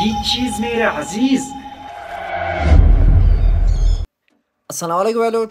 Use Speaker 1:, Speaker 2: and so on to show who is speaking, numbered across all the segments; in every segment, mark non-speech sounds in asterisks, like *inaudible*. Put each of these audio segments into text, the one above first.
Speaker 1: ये चीज मेरे अजीज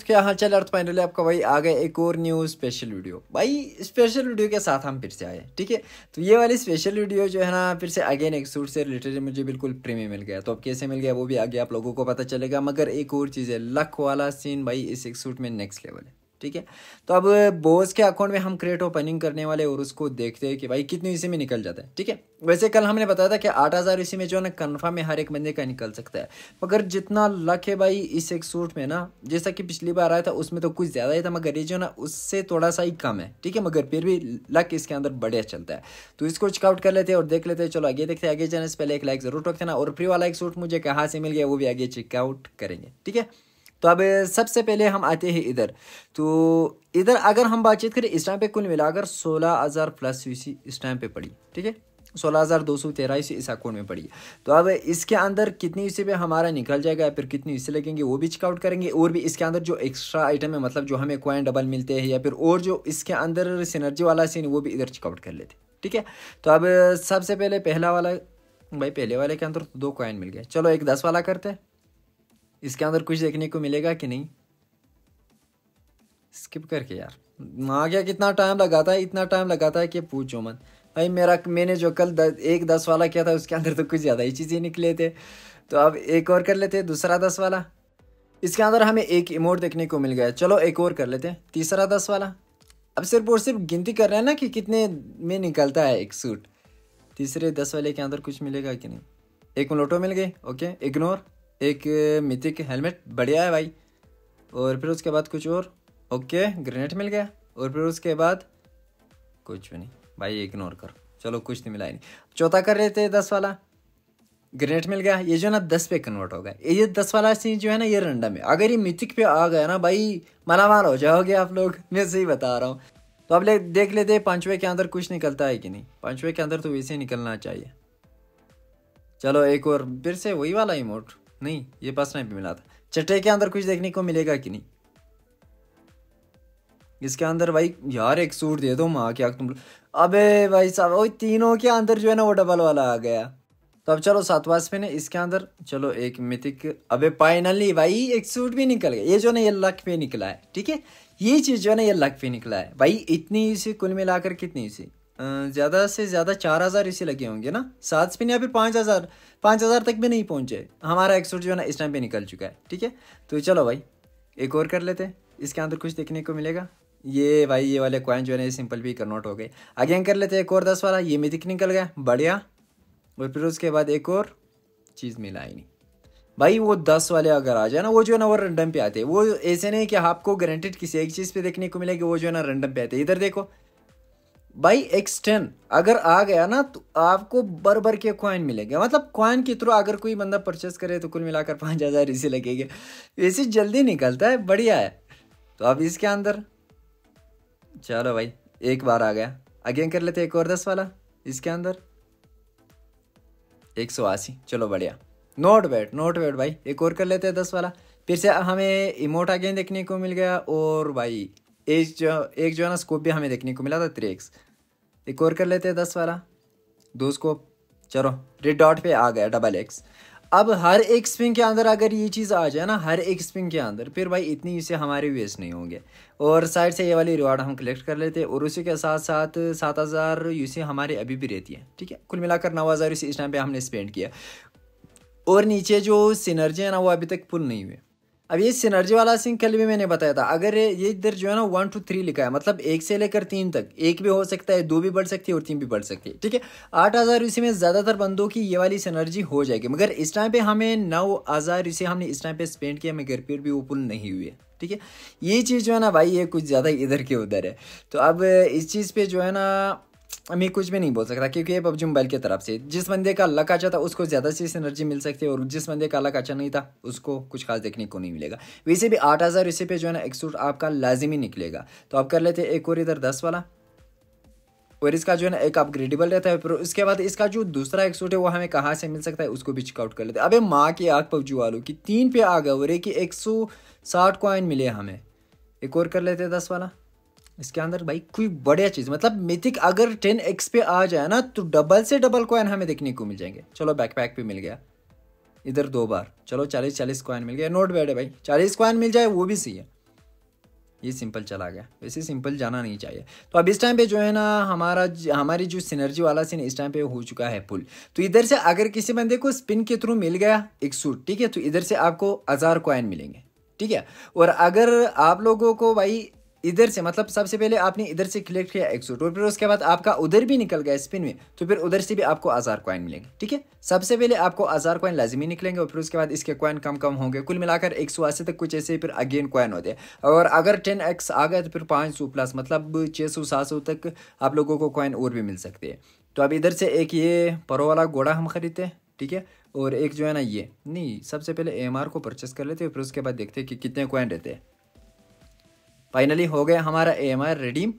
Speaker 1: क्या हाल चल अर्थ फाइनली आपका भाई आ गए एक और न्यू स्पेशल वीडियो भाई स्पेशल वीडियो के साथ हम फिर से आए ठीक है तो ये वाली स्पेशल वीडियो जो है ना फिर से अगेन एक सूट से रिलेटेड मुझे बिल्कुल प्रीमियम मिल गया तो अब कैसे मिल गया वो भी आगे आप लोगों को पता चलेगा मगर एक और चीज़ है लक वाला सीन भाई इस एक सूट में नेक्स्ट लेवल है ठीक है तो अब बोस के अकाउंट में हम क्रेट ओपनिंग करने वाले और उसको देखते हैं कि भाई कितनी इसी में निकल जाता है ठीक है वैसे कल हमने बताया था कि आठ हज़ार इसी में जो है ना कन्फर्म में हर एक बंदे का निकल सकता है मगर जितना लक है भाई इस एक सूट में ना जैसा कि पिछली बार आया था उसमें तो कुछ ज़्यादा ही था मगर ये जो ना उससे थोड़ा सा ही कम है ठीक है मगर फिर भी लक इसके अंदर बढ़िया चलता है तो इसको चेकआउट कर लेते हैं और देख लेते हैं चलो आगे देखते हैं आगे जाने से पहले एक लाइक ज़रूर रख देना और फ्री वाला एक सूट मुझे कहाँ से मिल गया वो भी आगे चेकआउट करेंगे ठीक है तो अब सबसे पहले हम आते हैं इधर तो इधर अगर हम बातचीत करें इस टाइम पे कुल मिलाकर सोलह हज़ार प्लस सी इस टाइम पे पड़ी ठीक है सोलह हज़ार दो सौ तेरह यूसी इस अकाउंट में पड़ी तो अब इसके अंदर कितनी यूसी पे हमारा निकल जाएगा फिर कितनी यूसी लगेंगे वो भी चेकआउट करेंगे और भी इसके अंदर जो एक्स्ट्रा आइटम है मतलब जो हमें कॉइन डबल मिलते हैं या फिर और जो इसके अंदर सिनर्जी वाला सीन वो भी इधर चेकआउट कर लेते ठीक है तो अब सबसे पहले पहला वाला भाई पहले वाले के अंदर तो दो कॉइन मिल गए चलो एक दस वाला करते हैं इसके अंदर कुछ देखने को मिलेगा कि नहीं स्किप करके यार आ गया कितना टाइम लगाता है इतना टाइम लगाता है कि पूछो मत भाई मेरा मैंने जो कल द, एक दस वाला किया था उसके अंदर तो कुछ ज़्यादा ही चीज़ें निकले थे तो अब एक और कर लेते दूसरा दस वाला इसके अंदर हमें एक इमोट देखने को मिल गया चलो एक और कर लेते हैं तीसरा दस वाला अब सिर्फ और सिर्फ गिनती कर रहे हैं ना कि कितने में निकलता है एक सूट तीसरे दस वाले के अंदर कुछ मिलेगा कि नहीं एक मोटो मिल गए ओके इग्नोर एक मिथिक हेलमेट बढ़िया है भाई और फिर उसके बाद कुछ और ओके ग्रेनेड मिल गया और फिर उसके बाद कुछ भी नहीं भाई इग्नोर करो चलो कुछ नहीं मिला ही नहीं चौथा कर रहे थे दस वाला ग्रेनेड मिल गया ये जो है ना दस पे कन्वर्ट होगा ये दस वाला सीन जो है ना ये रंडम है अगर ये मिथिक पे आ गया ना भाई मनावार हो जाओगे आप लोग *laughs* मैं सही बता रहा हूँ तो अब ले देख लेते हैं पांचवे के अंदर कुछ निकलता है कि नहीं पांचवे के अंदर तो वैसे ही निकलना चाहिए चलो एक और फिर से वही वाला इमोट नहीं ये पास में भी मिला था चटे के अंदर कुछ देखने को मिलेगा कि नहीं इसके अंदर भाई यार एक सूट दे दो माँ क्या तुम अबे भाई साहब वही तीनों के अंदर जो है ना वो डबल वाला आ गया तो अब चलो सातवास में ना इसके अंदर चलो एक मिथिक अबे फाइनली भाई एक सूट भी निकल गया ये जो ना ये लक पे निकला है ठीक है ये चीज़ जो है ना ये लक पे निकला है भाई इतनी इसी कुल मिलाकर कितनी इसी ज़्यादा से ज़्यादा चार हज़ार इसी लगे होंगे ना सात स्पिन या फिर पाँच हज़ार पाँच हज़ार तक भी नहीं पहुँचे हमारा सूट जो है ना इस टाइम पे निकल चुका है ठीक है तो चलो भाई एक और कर लेते हैं इसके अंदर कुछ देखने को मिलेगा ये भाई ये वाले कॉइन जो है ना सिंपल भी कन्वर्ट हो गए अगेन कर लेते एक और दस वाला ये भी दिख निकल गया बढ़िया और फिर उसके बाद एक और चीज़ मिला ही नहीं भाई वो दस वाले अगर आ जाए ना वो जो है ना वो रेंडम पे आते हैं वो ऐसे नहीं कि आपको गारंटेड किसी एक चीज़ पे देखने को मिलेगी वो जो है ना रेंडम पे आते हैं इधर देखो बाई एक्स टेन अगर आ गया ना तो आपको बर बर के कॉइन मिलेंगे मतलब कॉइन के थ्रू अगर कोई बंदा परचेस करे तो कुल मिलाकर पाँच हज़ार इसी लगेंगे ऐसे जल्दी निकलता है बढ़िया है तो अब इसके अंदर चलो भाई एक बार आ गया अगेन कर लेते एक और दस वाला इसके अंदर एक सौ अस्सी चलो बढ़िया नोट बैट नोट बैट भाई एक और कर लेते हैं दस वाला फिर से हमें इमोट अगेन देखने को मिल गया और भाई एक जो एक जो है ना स्कोप भी हमें देखने को मिला था थ्री एक्स एक और कर लेते हैं दस वाला दो स्कोप चलो रेड डॉट पे आ गया डबल एक्स अब हर एक स्पिन के अंदर अगर ये चीज़ आ जाए ना हर एक स्पिन के अंदर फिर भाई इतनी इसे हमारे वेस्ट नहीं होंगे और साइड से ये वाली रिवार्ड हम कलेक्ट कर लेते हैं और उसी के साथ साथ सात हज़ार यूसी हमारे अभी भी रहती है ठीक है कुल मिलाकर नौ हज़ार यूसी इस टाइम पे हमने स्पेंड किया और नीचे जो सिनर्जी है ना वो अभी तक पुल नहीं हुए अब ये सिनर्जी वाला सिंह कल भी मैंने बताया था अगर ये इधर जो है ना वन टू थ्री लिखा है मतलब एक से लेकर तीन तक एक भी हो सकता है दो भी बढ़ सकती है और तीन भी बढ़ सकती है ठीक है आठ हज़ार यूसी में ज़्यादातर बंदों की ये वाली सिनर्जी हो जाएगी मगर इस टाइम पे हमें नौ हज़ार यूसी हमने इस टाइम पे स्पेंड किया मगर फिर भी वो पुल नहीं हुई है ठीक है ये चीज़ जो है ना भाई ये कुछ ज़्यादा इधर के उधर है तो अब इस चीज़ पर जो है ना मैं कुछ भी नहीं बोल सकता क्योंकि ये पबजी मोबाइल की तरफ से जिस बंदे का लक अच्छा था उसको ज़्यादा से एनर्जी मिल सकती है और जिस बंदे का लक अच्छा नहीं था उसको कुछ खास देखने को नहीं मिलेगा वैसे भी आठ हज़ार इसी पे जो है ना एक सूट आपका लाजिमी निकलेगा तो आप कर लेते एक और इधर दस वाला और इसका जो है ना एक अपग्रेडेबल रहता है फिर उसके बाद इसका जो दूसरा एक सूट है वो हमें कहाँ से मिल सकता है उसको भी चेकआउट कर लेते हैं अबे माँ की आग पबजू वालों की तीन पे आ गया और एक ही एक सौ साठ कॉइन मिले हमें एक और कर लेते दस वाला इसके अंदर भाई कोई बढ़िया चीज़ मतलब मिथिक अगर टेन एक्स पे आ जाए ना तो डबल से डबल कॉइन हमें देखने को मिल जाएंगे चलो बैकपैक भी मिल गया इधर दो बार चलो चालीस चालीस कॉइन मिल गया नोट बैड है भाई चालीस कॉइन मिल जाए वो भी सही है ये सिंपल चला गया वैसे सिंपल जाना नहीं चाहिए तो अब इस टाइम पे जो है ना हमारा हमारी जो सिनर्जी वाला सीन इस टाइम पे हो चुका है पुल तो इधर से अगर किसी बंदे को स्पिन के थ्रू मिल गया एक सूट ठीक है तो इधर से आपको हज़ार कॉइन मिलेंगे ठीक है और अगर आप लोगों को भाई इधर से मतलब सबसे पहले आपने इधर से क्लेक्ट किया एक सौ तो फिर उसके बाद आपका उधर भी निकल गया स्पिन में तो फिर उधर से भी आपको हज़ार कॉइन मिलेंगे ठीक है सबसे पहले आपको हज़ार कॉइन लाजमी निकलेंगे और फिर उसके बाद इसके कॉइन कम कम होंगे कुल मिलाकर एक सौ अस्सी तक कुछ ऐसे फिर अगेन कॉइन होते हैं और अगर टेन एक्स आ गए तो फिर पाँच सौ प्लस मतलब छः सौ सात सौ तक आप लोगों को कॉइन और भी मिल सकते हैं तो अब इधर से एक ये परो वाला घोड़ा हम खरीदते हैं ठीक है और एक जो है ना ये नहीं सबसे पहले एम को परचेस कर लेते हैं फिर उसके बाद देखते हैं कि कितने कॉइन रहते हैं फाइनली हो गया हमारा ए एम रिडीम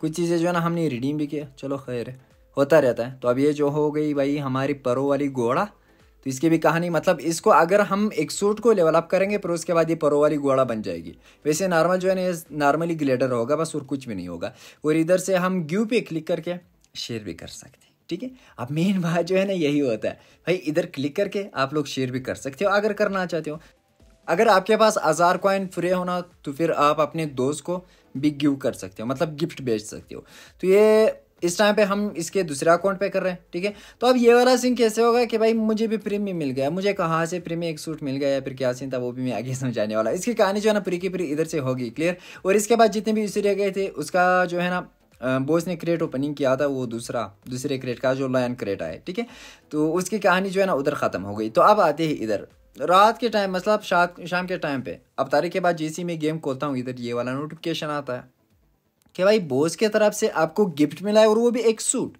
Speaker 1: कुछ चीज़ें जो है ना हमने रिडीम भी किया चलो खैर होता रहता है तो अब ये जो हो गई भाई हमारी परो वाली घोड़ा तो इसकी भी कहानी मतलब इसको अगर हम एक सूट को लेवल अप करेंगे फिर उसके बाद ये परो वाली घोड़ा बन जाएगी वैसे नॉर्मल जो है ना ये नॉर्मली ग्लेडर होगा बस और कुछ भी नहीं होगा और इधर से हम ग्यू पे क्लिक करके शेयर भी कर सकते हैं ठीक है अब मेन बात जो है ना यही होता है भाई इधर क्लिक करके आप लोग शेयर भी कर सकते हो अगर करना चाहते हो अगर आपके पास हज़ार कॉइन फ्री होना तो फिर आप अपने दोस्त को भी गिव कर सकते हो मतलब गिफ्ट भेज सकते हो तो ये इस टाइम पे हम इसके दूसरे अकाउंट पे कर रहे हैं ठीक है तो अब ये वाला सीन कैसे होगा कि भाई मुझे भी प्रीमी मिल गया मुझे कहाँ से प्रीमी एक सूट मिल गया या फिर क्या सीन था वो भी मैं आगे *laughs* समझाने वाला इसकी कहानी जो है ना प्री की प्री इधर से होगी क्लियर और इसके बाद जितने भी इसी गए थे उसका जो है ना बोस ने क्रेट ओपनिंग किया था वो दूसरा दूसरे क्रेट का जो लायन क्रेट आए ठीक है तो उसकी कहानी जो है ना उधर ख़त्म हो गई तो अब आते ही इधर रात के टाइम मसला शा, शाम के टाइम पे अब तारीख के बाद जैसे मैं गेम खोलता हूँ इधर ये वाला नोटिफिकेशन आता है कि भाई बोस के तरफ से आपको गिफ्ट मिला है और वो भी एक सूट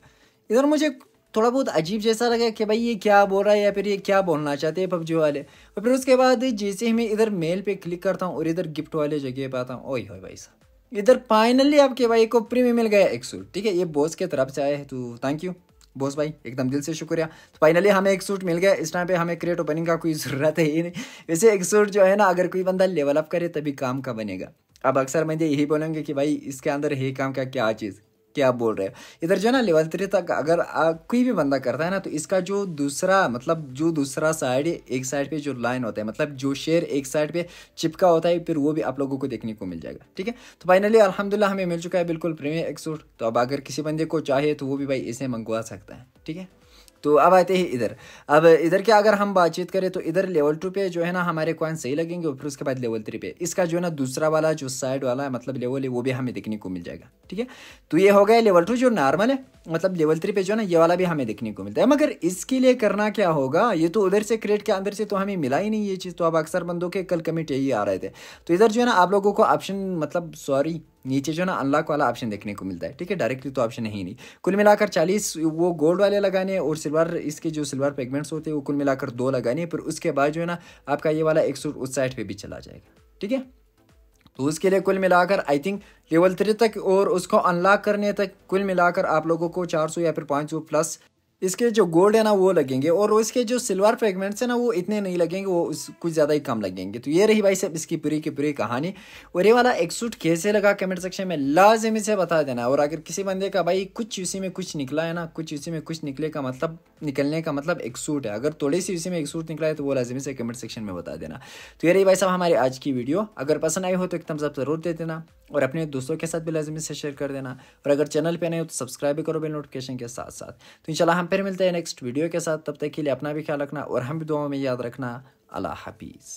Speaker 1: इधर मुझे थोड़ा बहुत अजीब जैसा लगा कि भाई ये क्या बोल रहा है या फिर ये क्या बोलना चाहते हैं पबजी वाले और फिर उसके बाद जैसे ही मैं इधर मेल पे क्लिक करता हूँ और इधर गिफ्ट वाले जगह पर आता हूँ ओही हो भाई साहब इधर फाइनली आपके भाई को प्रीमियम मिल गया एक सूट ठीक है ये बोस के तरफ से आया है तो थैंक यू बोस भाई एकदम दिल से शुक्रिया तो फाइनली हमें एक सूट मिल गया इस टाइम पे हमें क्रिएट ओपनिंग का कोई ज़रूरत है ही नहीं वैसे एक सूट जो है ना अगर कोई बंदा लेवल अप करे तभी काम का बनेगा अब अक्सर मैं यही बोलेंगे कि भाई इसके अंदर है काम का क्या चीज़ क्या बोल रहे हो इधर जो है ना लेवल तक अगर आ, कोई भी बंदा करता है ना तो इसका जो दूसरा मतलब जो दूसरा साइड एक साइड पे जो लाइन होता है मतलब जो शेयर एक साइड पे चिपका होता है फिर वो भी आप लोगों को देखने को मिल जाएगा ठीक है तो फाइनली अलहमदिल्ला हमें मिल चुका है बिल्कुल एक सूट तो अब अगर किसी बंदे को चाहिए तो वो भी भाई इसे मंगवा सकता है ठीक है तो अब आते हैं इधर अब इधर के अगर हम बातचीत करें तो इधर लेवल टू पे जो है ना हमारे कॉइन सही लगेंगे और फिर उसके बाद लेवल थ्री पे इसका जो है ना दूसरा वाला जो साइड वाला है मतलब लेवल है वो भी हमें देखने को मिल जाएगा ठीक है तो ये हो गया लेवल टू जो नॉर्मल है मतलब लेवल थ्री पे जो है ना ये वाला भी हमें देखने को मिलता है मगर इसके लिए करना क्या होगा ये तो उधर से क्रेट के अंदर से तो हमें मिला ही नहीं ये चीज़ तो अब अक्सर बंदों के कल कमेंट यही आ रहे थे तो इधर जो है ना आप लोगों को ऑप्शन मतलब सॉरी नीचे जो है ना अनलॉक वाला ऑप्शन देखने को मिलता है ठीक है डायरेक्टली तो ऑप्शन है ही नहीं कुल मिलाकर चालीस वो गोल्ड वाले लगाने और सिल्वर इसके जो सिल्वर पेगमेंट्स होते हैं वो कुल मिलाकर दो लगाने पर उसके बाद जो है ना आपका ये वाला एक सौ उस साइड पर भी चला जाएगा ठीक है तो उसके लिए कुल मिलाकर आई थिंक लेवल थ्री तक और उसको अनलॉक करने तक कुल मिलाकर आप लोगों को 400 या फिर 500 प्लस इसके जो गोल्ड है ना वो लगेंगे और इसके जो सिल्वर फ्रेगमेंट्स है ना वो इतने नहीं लगेंगे वो कुछ ज़्यादा ही कम लगेंगे तो ये रही भाई साहब इसकी पूरी की पूरी कहानी और ये वाला एक सूट कैसे लगा कमेंट सेक्शन में लाजमी से बता देना और अगर किसी बंदे का भाई कुछ उसी में कुछ निकला है ना कुछ उसी में कुछ निकले का मतलब निकलने का मतलब एक सूट है अगर थोड़ी सी उसी में एक सूट निकला है तो वो लाजमी से कमेंट सेक्शन में बता देना तो ये रही भाई साहब हमारी आज की वीडियो अगर पसंद आई हो तो एक तम्स ज़रूर दे देना और अपने दोस्तों के साथ भी लाजमी से शेयर कर देना और अगर चैनल पर नहीं हो तो सब्सक्राइब भी करो बिल नोटिफिकेशन के साथ साथ तो इन हम फिर मिलते हैं नेक्स्ट वीडियो के साथ तब तक के लिए अपना भी ख्याल रखना और हम भी दुआओं में याद रखना अल्लाह हाफिज़